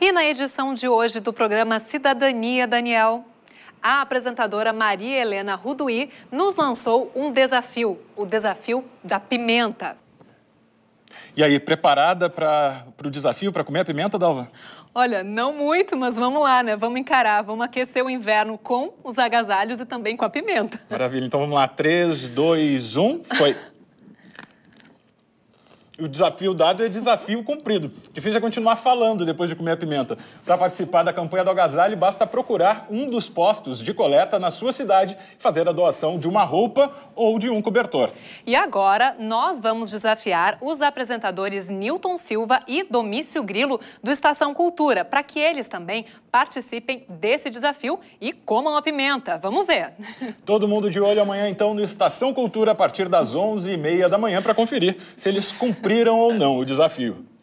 E na edição de hoje do programa Cidadania, Daniel, a apresentadora Maria Helena Ruduí nos lançou um desafio, o desafio da pimenta. E aí, preparada para o desafio, para comer a pimenta, Dalva? Olha, não muito, mas vamos lá, né? Vamos encarar, vamos aquecer o inverno com os agasalhos e também com a pimenta. Maravilha, então vamos lá. 3, 2, 1, foi! o desafio dado é desafio cumprido. Difícil é continuar falando depois de comer a pimenta. Para participar da campanha do agasalho, basta procurar um dos postos de coleta na sua cidade e fazer a doação de uma roupa ou de um cobertor. E agora nós vamos desafiar os apresentadores Newton Silva e Domício Grilo do Estação Cultura, para que eles também participem desse desafio e comam a pimenta. Vamos ver. Todo mundo de olho amanhã, então, no Estação Cultura, a partir das 11h30 da manhã, para conferir se eles cumpriram ou não o desafio.